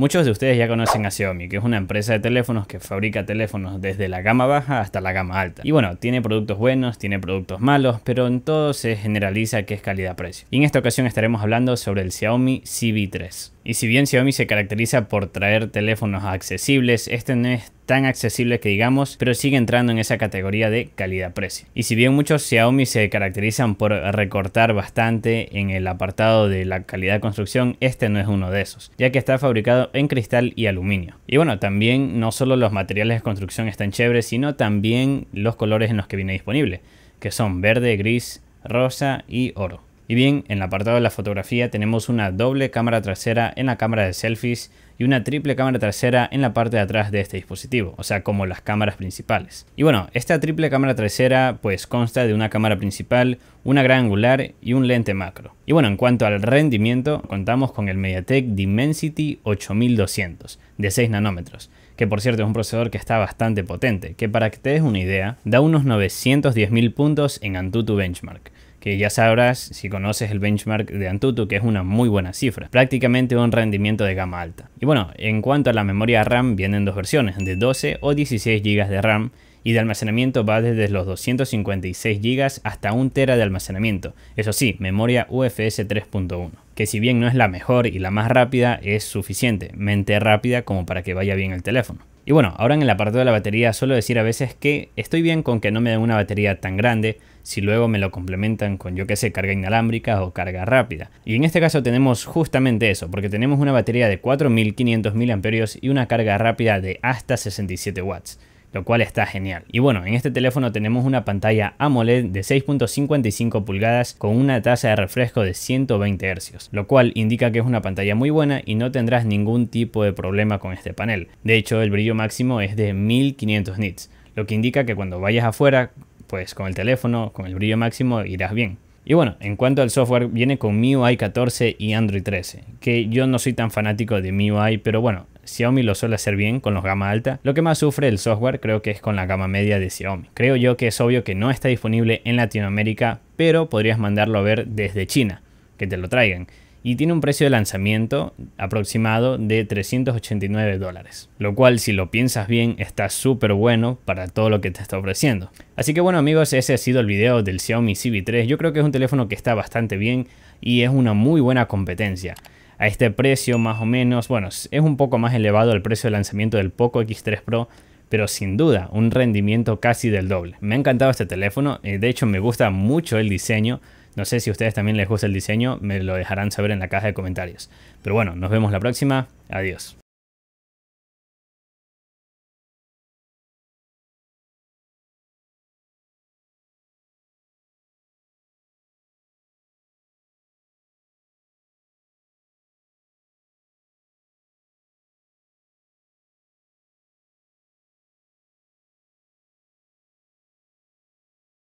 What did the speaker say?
Muchos de ustedes ya conocen a Xiaomi, que es una empresa de teléfonos que fabrica teléfonos desde la gama baja hasta la gama alta. Y bueno, tiene productos buenos, tiene productos malos, pero en todo se generaliza que es calidad-precio. Y en esta ocasión estaremos hablando sobre el Xiaomi CB3. Y si bien Xiaomi se caracteriza por traer teléfonos accesibles, este no es tan accesible que digamos, pero sigue entrando en esa categoría de calidad-precio. Y si bien muchos Xiaomi se caracterizan por recortar bastante en el apartado de la calidad de construcción, este no es uno de esos, ya que está fabricado en cristal y aluminio. Y bueno, también no solo los materiales de construcción están chéveres, sino también los colores en los que viene disponible, que son verde, gris, rosa y oro. Y bien, en el apartado de la fotografía tenemos una doble cámara trasera en la cámara de selfies y una triple cámara trasera en la parte de atrás de este dispositivo, o sea, como las cámaras principales. Y bueno, esta triple cámara trasera pues consta de una cámara principal, una gran angular y un lente macro. Y bueno, en cuanto al rendimiento, contamos con el MediaTek Dimensity 8200 de 6 nanómetros, que por cierto es un procesador que está bastante potente, que para que te des una idea, da unos 910.000 puntos en Antutu Benchmark que ya sabrás si conoces el benchmark de Antutu, que es una muy buena cifra, prácticamente un rendimiento de gama alta. Y bueno, en cuanto a la memoria RAM, vienen dos versiones, de 12 o 16 GB de RAM, y de almacenamiento va desde los 256 GB hasta 1 tera de almacenamiento. Eso sí, memoria UFS 3.1, que si bien no es la mejor y la más rápida, es suficientemente rápida como para que vaya bien el teléfono. Y bueno, ahora en el apartado de la batería suelo decir a veces que estoy bien con que no me den una batería tan grande si luego me lo complementan con yo que sé, carga inalámbrica o carga rápida. Y en este caso tenemos justamente eso, porque tenemos una batería de 4500 mAh y una carga rápida de hasta 67 watts lo cual está genial. Y bueno, en este teléfono tenemos una pantalla AMOLED de 6.55 pulgadas con una tasa de refresco de 120 Hz, lo cual indica que es una pantalla muy buena y no tendrás ningún tipo de problema con este panel. De hecho, el brillo máximo es de 1500 nits, lo que indica que cuando vayas afuera, pues con el teléfono, con el brillo máximo irás bien. Y bueno, en cuanto al software, viene con MIUI 14 y Android 13, que yo no soy tan fanático de MIUI, pero bueno, Xiaomi lo suele hacer bien con los gama alta. Lo que más sufre el software creo que es con la gama media de Xiaomi. Creo yo que es obvio que no está disponible en Latinoamérica, pero podrías mandarlo a ver desde China, que te lo traigan y tiene un precio de lanzamiento aproximado de 389 dólares, lo cual si lo piensas bien está súper bueno para todo lo que te está ofreciendo. Así que bueno amigos, ese ha sido el video del Xiaomi CB3, yo creo que es un teléfono que está bastante bien y es una muy buena competencia. A este precio más o menos, bueno, es un poco más elevado el precio de lanzamiento del Poco X3 Pro, pero sin duda un rendimiento casi del doble. Me ha encantado este teléfono, eh, de hecho me gusta mucho el diseño, no sé si a ustedes también les gusta el diseño, me lo dejarán saber en la caja de comentarios. Pero bueno, nos vemos la próxima. Adiós.